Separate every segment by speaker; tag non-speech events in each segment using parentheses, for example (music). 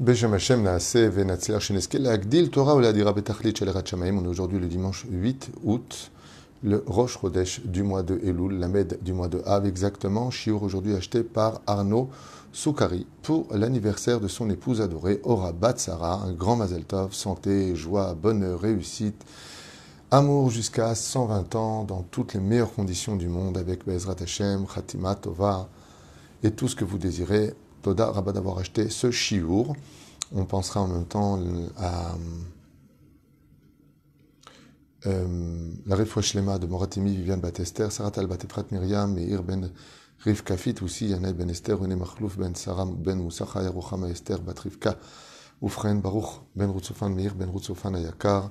Speaker 1: Naaseh Torah On est aujourd'hui le dimanche 8 août, le Rosh Chodesh du mois de Elul, la Med du mois de Av exactement. Chiour aujourd'hui acheté par Arnaud Soukari pour l'anniversaire de son épouse adorée, Ora Batsara. Un grand Mazel Tov, santé, joie, bonheur, réussite. Amour jusqu'à 120 ans dans toutes les meilleures conditions du monde avec Bezrat Hashem, Khatima Tova et tout ce que vous désirez Toda Rabba d'avoir acheté ce chiour. On pensera en même temps à euh, la Lema de Moratimi, Viviane Batester, Sarat al Batetrat Myriam et Ben Rivka Fit aussi, Yanaï Ben Esther, René Machlouf Ben Saram Ben Moussacha, Chaya Esther, Bat Rivka, Oufren Baruch Ben Rutsofan Meir Ben Rutsofan Ayakar,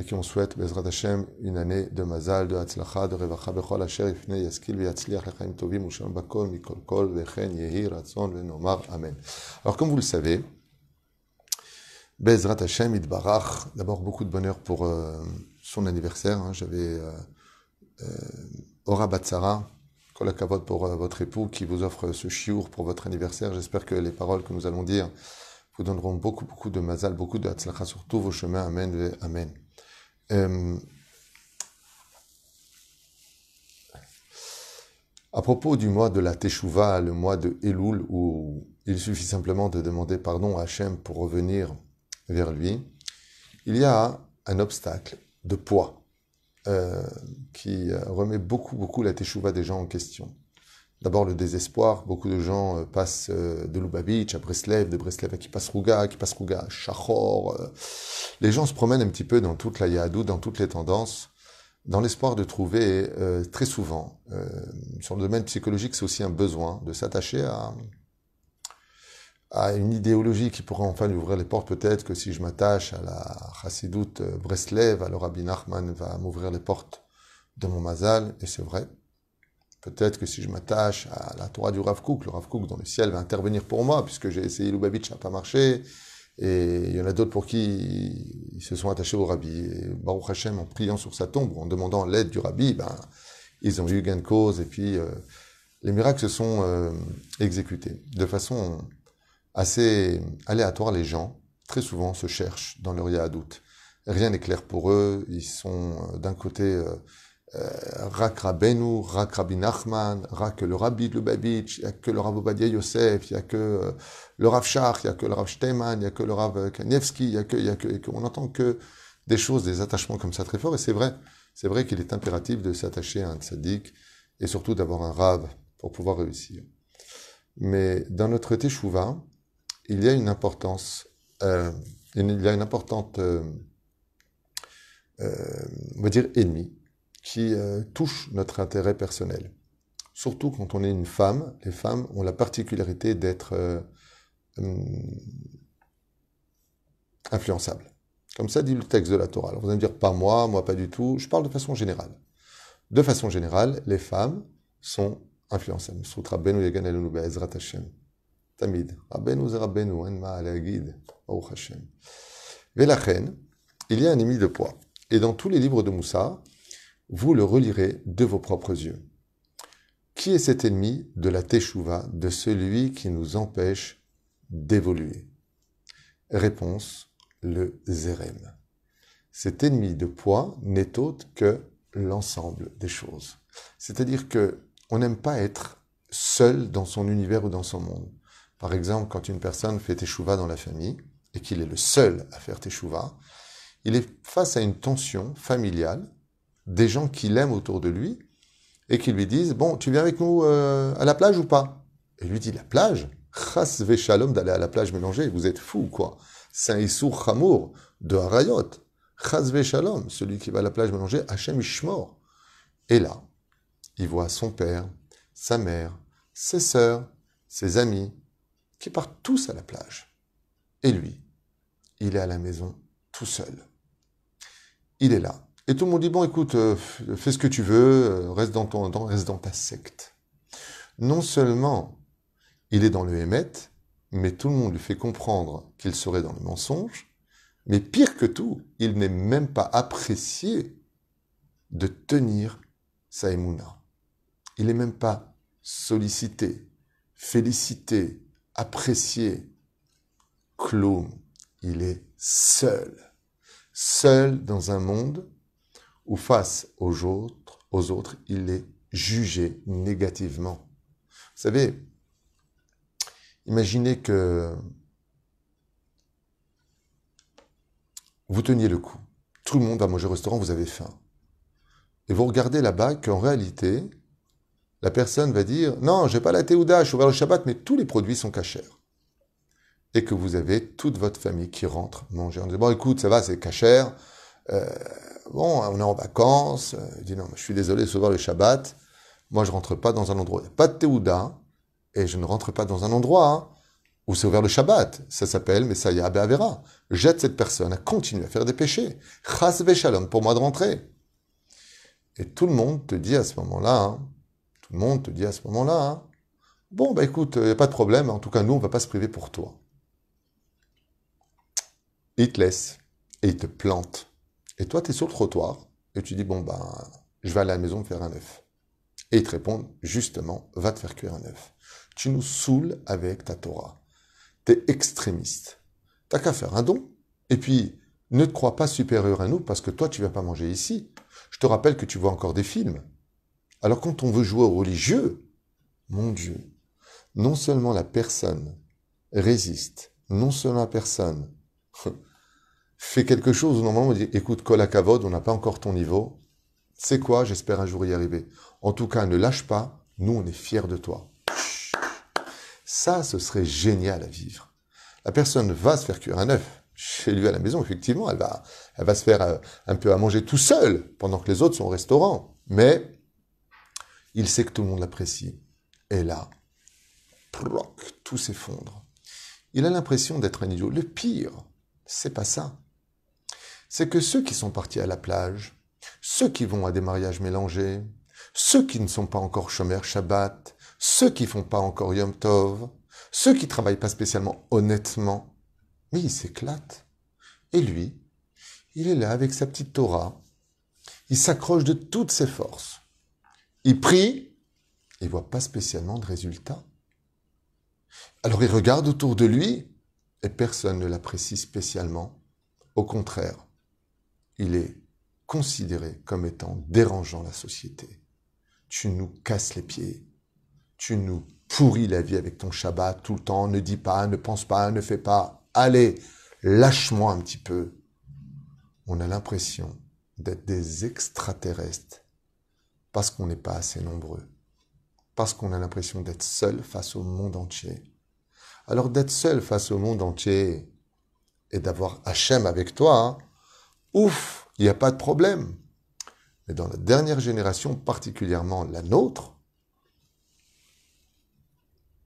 Speaker 1: à qui on souhaite, Bezrat Hashem, une année de Mazal, de Hatzlacha, de Revacha, Bechol Asher, Ifne, Yaskil, Yatzliach, Lechaim Tovim, Ushem Bakol, Mikol Kol, Vechen, Yehi, Ratzon, v'nomar, Amen. Alors, comme vous le savez, Bezrat Hashem, itbarach, d'abord beaucoup de bonheur pour euh, son anniversaire. Hein. J'avais euh, euh, Ora Batsara, Kolakavod pour euh, votre époux, qui vous offre ce chiour pour votre anniversaire. J'espère que les paroles que nous allons dire vous donneront beaucoup, beaucoup de mazal, beaucoup de hatzlacha sur tous vos chemins. Amen, amen. Euh, à propos du mois de la Teshuvah, le mois de Elul, où il suffit simplement de demander pardon à Hachem pour revenir vers lui, il y a un obstacle de poids euh, qui euh, remet beaucoup, beaucoup la Teshuvah des gens en question. D'abord le désespoir. Beaucoup de gens euh, passent euh, de Lubavitch à Breslev, de Breslev à Kipasruga, Kipasruga à Shachor. Euh. Les gens se promènent un petit peu dans toute la Yahadou, dans toutes les tendances, dans l'espoir de trouver très souvent, sur le domaine psychologique, c'est aussi un besoin de s'attacher à, à une idéologie qui pourrait enfin ouvrir les portes. Peut-être que si je m'attache à la chassidoute Breslev, alors Rabbi Nachman va m'ouvrir les portes de mon mazal, et c'est vrai. Peut-être que si je m'attache à la Torah du Rav Kook, le Rav Kook dans le ciel va intervenir pour moi, puisque j'ai essayé Lubavitch, ça n'a pas marché. Et il y en a d'autres pour qui ils se sont attachés au Rabbi. Et Baruch Hashem, en priant sur sa tombe, en demandant l'aide du Rabbi, ben, ils ont eu gain de cause. Et puis, euh, les miracles se sont euh, exécutés. De façon assez aléatoire, les gens, très souvent, se cherchent dans leur doute. Rien n'est clair pour eux. Ils sont, euh, d'un côté... Euh, rak Rabbeinu, Rak Rabbi Nachman, Rak le Rabbi Lubavitch, il n'y a que le Rav Obadiah Yosef, il euh, a que le Rav Shach, il a que le Rav Shteman, il a que le Rav Kanievski, il a que, il y a que, on n'entend que des choses, des attachements comme ça très forts, et c'est vrai. C'est vrai qu'il est impératif de s'attacher à un tzaddik, et surtout d'avoir un Rav pour pouvoir réussir. Mais dans notre teshuva, il y a une importance, euh, il y a une importante, euh, euh, on va dire, ennemie qui euh, touche notre intérêt personnel. Surtout quand on est une femme, les femmes ont la particularité d'être euh, hum, influençables. Comme ça dit le texte de la Torah. vous allez me dire pas moi, moi pas du tout. Je parle de façon générale. De façon générale, les femmes sont influençables. Soutra Benu Tamid. il y a un ennemi de poids. Et dans tous les livres de Moussa, vous le relirez de vos propres yeux. Qui est cet ennemi de la Teshuva, de celui qui nous empêche d'évoluer Réponse, le Zérem. Cet ennemi de poids n'est autre que l'ensemble des choses. C'est-à-dire que on n'aime pas être seul dans son univers ou dans son monde. Par exemple, quand une personne fait Teshuva dans la famille et qu'il est le seul à faire Teshuva, il est face à une tension familiale des gens qu'il aime autour de lui et qui lui disent Bon, tu viens avec nous euh, à la plage ou pas Et lui dit La plage Chas shalom d'aller à la plage mélanger, vous êtes fou quoi C'est un Issour Hamour de Harayot. Chas shalom, celui qui va à la plage mélanger, Hachem Ishmor. Et là, il voit son père, sa mère, ses sœurs, ses amis, qui partent tous à la plage. Et lui, il est à la maison tout seul. Il est là, et tout le monde dit, bon, écoute, euh, fais ce que tu veux, euh, reste dans ton reste dans ta secte. Non seulement il est dans le Hémet, mais tout le monde lui fait comprendre qu'il serait dans le mensonge, mais pire que tout, il n'est même pas apprécié de tenir sa Il n'est même pas sollicité, félicité, apprécié. Clown, il est seul. Seul dans un monde ou face aux autres, aux autres, il est jugé négativement. Vous savez, imaginez que vous teniez le coup. Tout le monde va manger au restaurant, vous avez faim. Et vous regardez là-bas qu'en réalité, la personne va dire Non, j'ai pas la théouda, je suis ouvert le Shabbat, mais tous les produits sont cachers. Et que vous avez toute votre famille qui rentre manger. En disant Bon, écoute, ça va, c'est cachère, euh, bon, on est en vacances, euh, il dit non, je suis désolé, c'est sauver le Shabbat, moi je rentre pas dans un endroit, il n'y a pas de Théouda, et je ne rentre pas dans un endroit hein, où c'est ouvert le Shabbat. Ça s'appelle Messaya Be'avera. Jette cette personne à continuer à faire des péchés. Chas Shalom pour moi de rentrer. Et tout le monde te dit à ce moment-là, hein, tout le monde te dit à ce moment-là, hein, bon, bah écoute, il euh, n'y a pas de problème, en tout cas, nous, on ne va pas se priver pour toi. Il te laisse et il te plante. Et toi, tu es sur le trottoir et tu dis Bon, ben, je vais aller à la maison faire un œuf. Et ils te répondent Justement, va te faire cuire un œuf. Tu nous saoules avec ta Torah. Tu es extrémiste. T'as qu'à faire un don. Et puis, ne te crois pas supérieur à nous parce que toi, tu vas pas manger ici. Je te rappelle que tu vois encore des films. Alors, quand on veut jouer au religieux, mon Dieu, non seulement la personne résiste, non seulement la personne fais quelque chose où normalement on dit écoute, colle cavode, on n'a pas encore ton niveau. C'est quoi J'espère un jour y arriver. En tout cas, ne lâche pas. Nous, on est fiers de toi. Ça, ce serait génial à vivre. La personne va se faire cuire un œuf chez lui à la maison, effectivement. Elle va, elle va se faire euh, un peu à manger tout seul pendant que les autres sont au restaurant. Mais il sait que tout le monde l'apprécie. Et là, tout s'effondre. Il a l'impression d'être un idiot. Le pire, c'est pas ça c'est que ceux qui sont partis à la plage, ceux qui vont à des mariages mélangés, ceux qui ne sont pas encore chômeurs Shabbat, ceux qui font pas encore Yom Tov, ceux qui travaillent pas spécialement honnêtement, mais ils s'éclatent. Et lui, il est là avec sa petite Torah, il s'accroche de toutes ses forces, il prie, il voit pas spécialement de résultats. Alors il regarde autour de lui et personne ne l'apprécie spécialement. Au contraire, il est considéré comme étant dérangeant la société. Tu nous casses les pieds, tu nous pourris la vie avec ton Shabbat tout le temps, ne dis pas, ne pense pas, ne fais pas, allez, lâche-moi un petit peu. On a l'impression d'être des extraterrestres parce qu'on n'est pas assez nombreux, parce qu'on a l'impression d'être seul face au monde entier. Alors d'être seul face au monde entier et d'avoir Hachem avec toi, hein, ouf, il n'y a pas de problème. Mais dans la dernière génération, particulièrement la nôtre,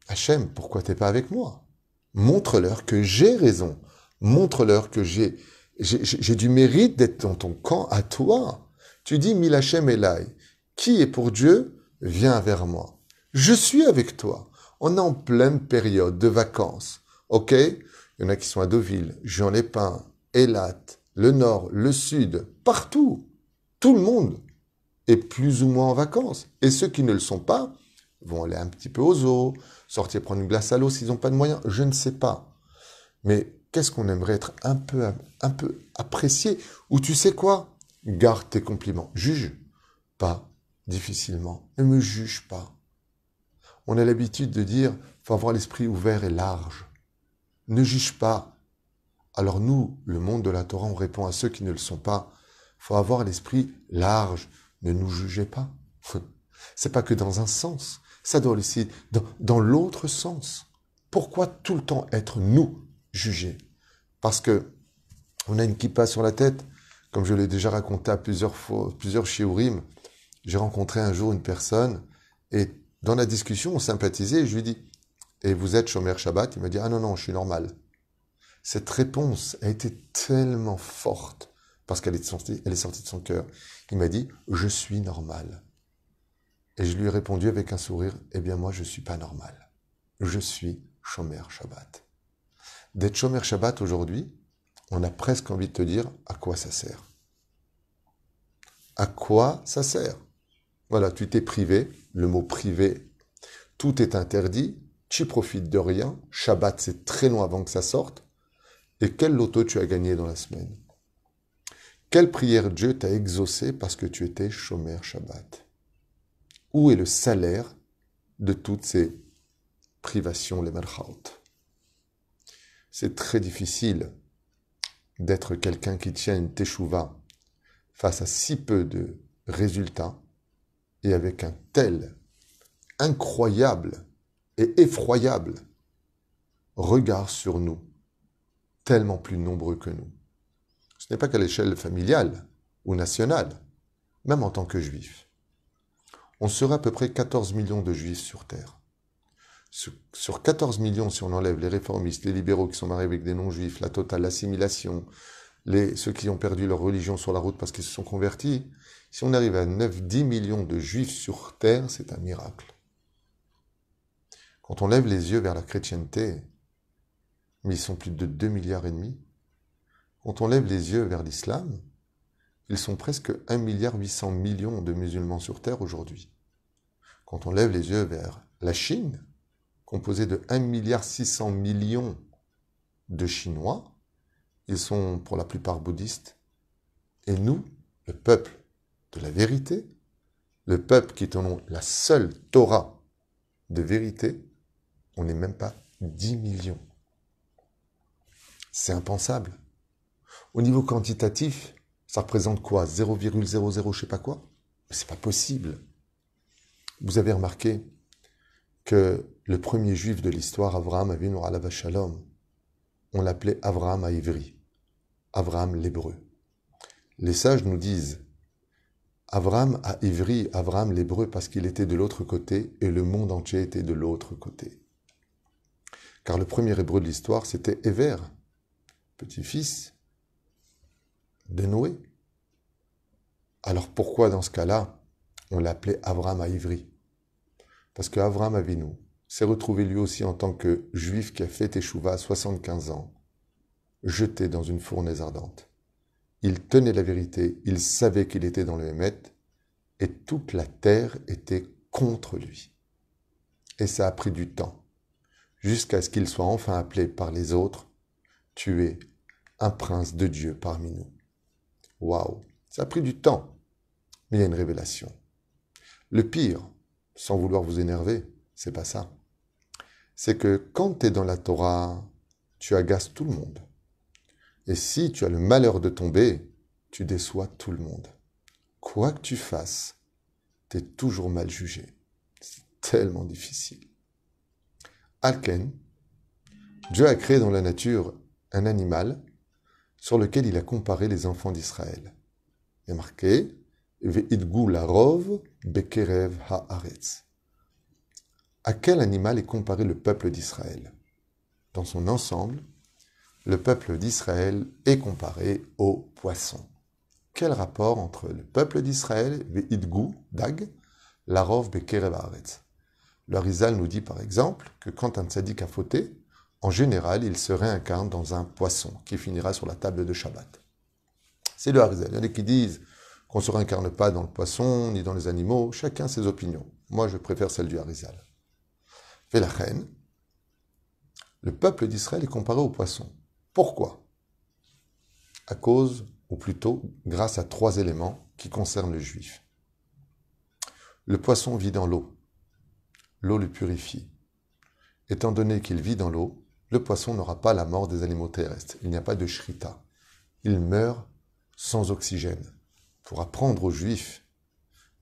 Speaker 1: Hachem, pourquoi t'es pas avec moi Montre-leur que j'ai raison. Montre-leur que j'ai, du mérite d'être dans ton camp à toi. Tu dis, Mil Hachem Elai, qui est pour Dieu, viens vers moi. Je suis avec toi. On est en pleine période de vacances. OK Il y en a qui sont à Deauville, Jean Lépin, Elat, le nord, le sud, partout, tout le monde est plus ou moins en vacances. Et ceux qui ne le sont pas vont aller un petit peu aux eaux, sortir prendre une glace à l'eau s'ils n'ont pas de moyens, je ne sais pas. Mais qu'est-ce qu'on aimerait être un peu, un peu apprécié Ou tu sais quoi Garde tes compliments. Juge pas difficilement. Ne me juge pas. On a l'habitude de dire, faut avoir l'esprit ouvert et large. Ne juge pas. Alors nous, le monde de la Torah, on répond à ceux qui ne le sont pas. faut avoir l'esprit large. Ne nous jugez pas. (laughs) C'est pas que dans un sens. Ça doit aussi dans, l'autre sens. Pourquoi tout le temps être nous jugés Parce que on a une kippa sur la tête. Comme je l'ai déjà raconté à plusieurs fois, plusieurs shiurim, j'ai rencontré un jour une personne et dans la discussion, on sympathisait et je lui dis Et vous êtes chômeur Shabbat Il me dit Ah non, non, je suis normal. Cette réponse a été tellement forte parce qu'elle est, sortie, de son cœur. Il m'a dit Je suis normal. Et je lui ai répondu avec un sourire Eh bien, moi, je ne suis pas normal. Je suis Shomer Shabbat. D'être Shomer Shabbat aujourd'hui, on a presque envie de te dire à quoi ça sert. À quoi ça sert Voilà, tu t'es privé, le mot privé, tout est interdit, tu profites de rien, Shabbat c'est très loin avant que ça sorte, et quel loto tu as gagné dans la semaine Quelle prière Dieu t'a exaucé parce que tu étais chômeur Shabbat Où est le salaire de toutes ces privations, les malchautes C'est très difficile d'être quelqu'un qui tient une teshuva face à si peu de résultats et avec un tel incroyable et effroyable regard sur nous tellement plus nombreux que nous. Ce n'est pas qu'à l'échelle familiale ou nationale, même en tant que juifs. On sera à peu près 14 millions de juifs sur Terre. Sur 14 millions, si on enlève les réformistes, les libéraux qui sont mariés avec des non-juifs, la totale assimilation, les, ceux qui ont perdu leur religion sur la route parce qu'ils se sont convertis, si on arrive à 9-10 millions de juifs sur Terre, c'est un miracle. Quand on lève les yeux vers la chrétienté, mais ils sont plus de 2 milliards et demi. Quand on lève les yeux vers l'islam, ils sont presque 1 milliard 800 millions de musulmans sur Terre aujourd'hui. Quand on lève les yeux vers la Chine, composée de 1 milliard 600 millions de Chinois, ils sont pour la plupart bouddhistes. Et nous, le peuple de la vérité, le peuple qui tenons la seule Torah de vérité, on n'est même pas 10 millions. C'est impensable. Au niveau quantitatif, ça représente quoi 0,00 je sais pas quoi c'est pas possible. Vous avez remarqué que le premier juif de l'histoire, Avraham Avinu Alava Shalom, on l'appelait Avraham à Ivry, Avraham l'hébreu. Les sages nous disent Avraham à Ivry, Avraham l'hébreu, parce qu'il était de l'autre côté et le monde entier était de l'autre côté. Car le premier hébreu de l'histoire, c'était Éver petit-fils de Noé. Alors pourquoi dans ce cas-là, on l'appelait Avram à Ivry Parce que Avram Vinou s'est retrouvé lui aussi en tant que juif qui a fait échouva à 75 ans, jeté dans une fournaise ardente. Il tenait la vérité, il savait qu'il était dans le Hémet, et toute la terre était contre lui. Et ça a pris du temps, jusqu'à ce qu'il soit enfin appelé par les autres tu es un prince de Dieu parmi nous. Waouh, ça a pris du temps, mais il y a une révélation. Le pire, sans vouloir vous énerver, c'est pas ça. C'est que quand tu es dans la Torah, tu agaces tout le monde. Et si tu as le malheur de tomber, tu déçois tout le monde. Quoi que tu fasses, tu es toujours mal jugé. C'est tellement difficile. Alken, Dieu a créé dans la nature un animal sur lequel il a comparé les enfants d'Israël. Il est marqué bekerev haaretz. À quel animal est comparé le peuple d'Israël Dans son ensemble, le peuple d'Israël est comparé au poisson. Quel rapport entre le peuple d'Israël, Ve'idgu, Dag, larov bekerev haaretz Le Rizal nous dit par exemple que quand un tzaddik a fauté, en général, il se réincarne dans un poisson qui finira sur la table de Shabbat. C'est le Harizal. Il y en a qui disent qu'on ne se réincarne pas dans le poisson ni dans les animaux. Chacun ses opinions. Moi, je préfère celle du Harizal. Fait la reine. Le peuple d'Israël est comparé au poisson. Pourquoi À cause, ou plutôt grâce à trois éléments qui concernent le juif. Le poisson vit dans l'eau. L'eau le purifie. Étant donné qu'il vit dans l'eau, le poisson n'aura pas la mort des animaux terrestres. Il n'y a pas de shrita. Il meurt sans oxygène. Pour apprendre aux juifs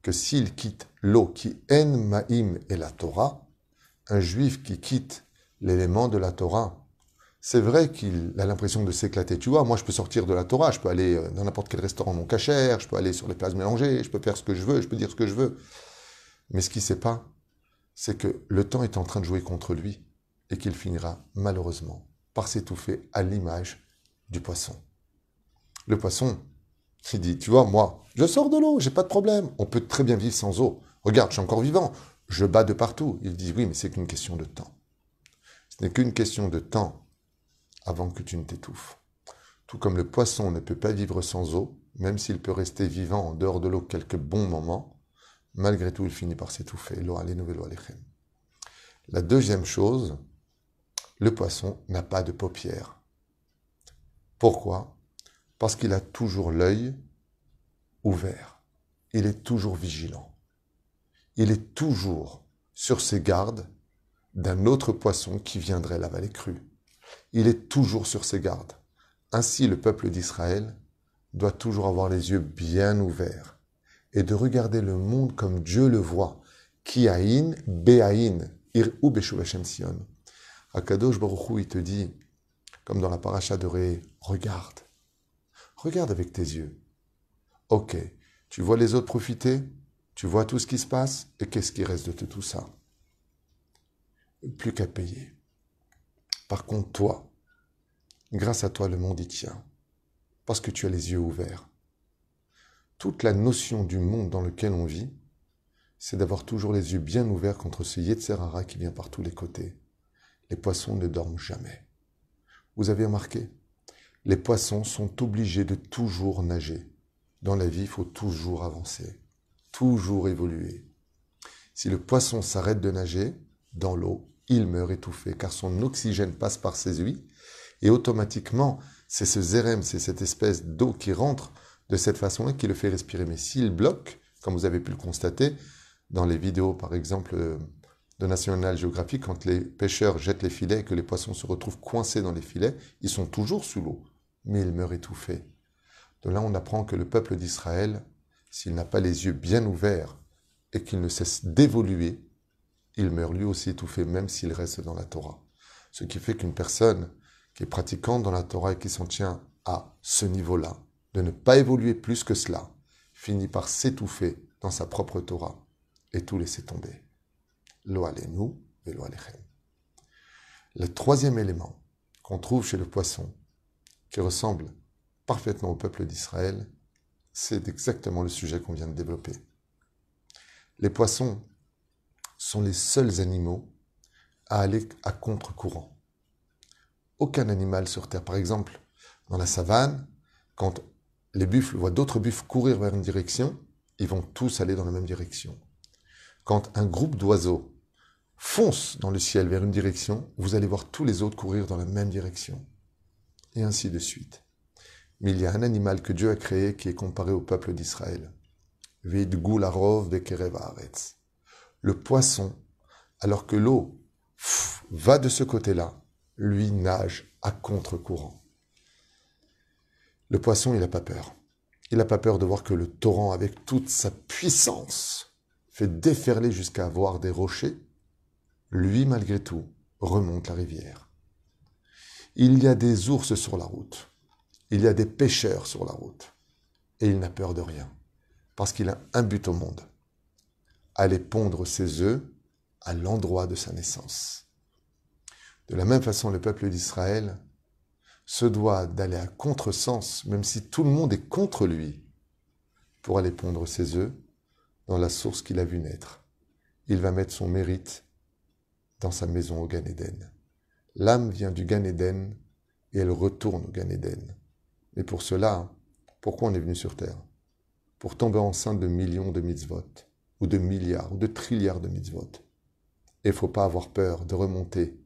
Speaker 1: que s'il quitte l'eau qui haine maïm et la Torah, un juif qui quitte l'élément de la Torah, c'est vrai qu'il a l'impression de s'éclater. Tu vois, moi je peux sortir de la Torah, je peux aller euh, dans n'importe quel restaurant non cachère, je peux aller sur les places mélangées, je peux faire ce que je veux, je peux dire ce que je veux. Mais ce qui ne sait pas, c'est que le temps est en train de jouer contre lui et qu'il finira malheureusement par s'étouffer à l'image du poisson. Le poisson, il dit, tu vois, moi, je sors de l'eau, j'ai pas de problème, on peut très bien vivre sans eau. Regarde, je suis encore vivant, je bats de partout. Il dit, oui, mais c'est qu'une question de temps. Ce n'est qu'une question de temps avant que tu ne t'étouffes. Tout comme le poisson ne peut pas vivre sans eau, même s'il peut rester vivant en dehors de l'eau quelques bons moments, malgré tout, il finit par s'étouffer. La deuxième chose, le poisson n'a pas de paupières. Pourquoi Parce qu'il a toujours l'œil ouvert. Il est toujours vigilant. Il est toujours sur ses gardes d'un autre poisson qui viendrait l'avaler cru. Il est toujours sur ses gardes. Ainsi le peuple d'Israël doit toujours avoir les yeux bien ouverts et de regarder le monde comme Dieu le voit. Kiaïn, Ir ou Sion. Akadosh Baruchou, il te dit, comme dans la paracha de Ré, regarde. Regarde avec tes yeux. Ok, tu vois les autres profiter, tu vois tout ce qui se passe, et qu'est-ce qui reste de tout ça Plus qu'à payer. Par contre, toi, grâce à toi, le monde y tient, parce que tu as les yeux ouverts. Toute la notion du monde dans lequel on vit, c'est d'avoir toujours les yeux bien ouverts contre ce Yetzerara qui vient par tous les côtés les poissons ne dorment jamais. Vous avez remarqué Les poissons sont obligés de toujours nager. Dans la vie, il faut toujours avancer, toujours évoluer. Si le poisson s'arrête de nager dans l'eau, il meurt étouffé car son oxygène passe par ses huiles et automatiquement, c'est ce zérem, c'est cette espèce d'eau qui rentre de cette façon-là qui le fait respirer. Mais s'il bloque, comme vous avez pu le constater dans les vidéos par exemple euh, de National Geographic, quand les pêcheurs jettent les filets et que les poissons se retrouvent coincés dans les filets, ils sont toujours sous l'eau, mais ils meurent étouffés. De là, on apprend que le peuple d'Israël, s'il n'a pas les yeux bien ouverts et qu'il ne cesse d'évoluer, il meurt lui aussi étouffé, même s'il reste dans la Torah. Ce qui fait qu'une personne qui est pratiquante dans la Torah et qui s'en tient à ce niveau-là, de ne pas évoluer plus que cela, finit par s'étouffer dans sa propre Torah et tout laisser tomber lo nous, et lo Le troisième élément qu'on trouve chez le poisson, qui ressemble parfaitement au peuple d'Israël, c'est exactement le sujet qu'on vient de développer. Les poissons sont les seuls animaux à aller à contre-courant. Aucun animal sur Terre, par exemple, dans la savane, quand les buffles voient d'autres buffles courir vers une direction, ils vont tous aller dans la même direction. Quand un groupe d'oiseaux fonce dans le ciel vers une direction, vous allez voir tous les autres courir dans la même direction. Et ainsi de suite. Mais il y a un animal que Dieu a créé qui est comparé au peuple d'Israël. Le poisson, alors que l'eau va de ce côté-là, lui nage à contre-courant. Le poisson, il n'a pas peur. Il n'a pas peur de voir que le torrent, avec toute sa puissance, fait déferler jusqu'à avoir des rochers lui malgré tout remonte la rivière. Il y a des ours sur la route, il y a des pêcheurs sur la route, et il n'a peur de rien, parce qu'il a un but au monde, aller pondre ses œufs à l'endroit de sa naissance. De la même façon, le peuple d'Israël se doit d'aller à contresens, même si tout le monde est contre lui, pour aller pondre ses œufs dans la source qu'il a vu naître. Il va mettre son mérite dans sa maison au Gan L'âme vient du Gan et elle retourne au Gan Mais pour cela, pourquoi on est venu sur Terre Pour tomber enceinte de millions de mitzvot, ou de milliards, ou de trilliards de mitzvot. Et il ne faut pas avoir peur de remonter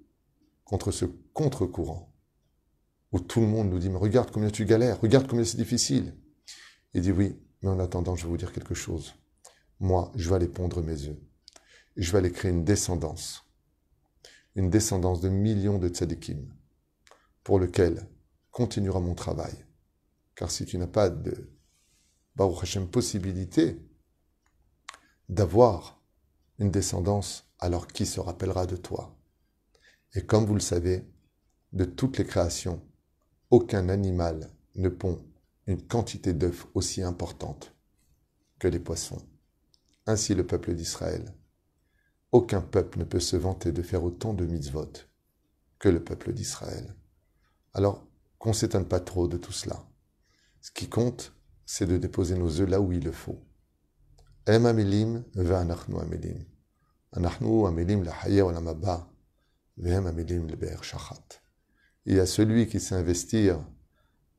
Speaker 1: contre ce contre-courant, où tout le monde nous dit, mais regarde combien tu galères, regarde combien c'est difficile. Il dit, oui, mais en attendant, je vais vous dire quelque chose. Moi, je vais aller pondre mes œufs. Je vais aller créer une descendance une descendance de millions de tzadikim, pour lequel continuera mon travail. Car si tu n'as pas de possibilité d'avoir une descendance, alors qui se rappellera de toi Et comme vous le savez, de toutes les créations, aucun animal ne pond une quantité d'œufs aussi importante que les poissons. Ainsi le peuple d'Israël aucun peuple ne peut se vanter de faire autant de mitzvot que le peuple d'Israël. Alors, qu'on ne s'étonne pas trop de tout cela. Ce qui compte, c'est de déposer nos œufs là où il le faut. Em amelim, amelim. la Il y a celui qui sait investir,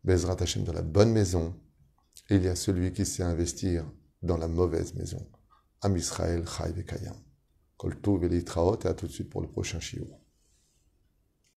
Speaker 1: Bezrat Hashem, dans la bonne maison, et il y a celui qui sait investir dans la mauvaise maison. Am Israël, Chai Kayam. Kol et et à tout de suite pour le prochain chiot.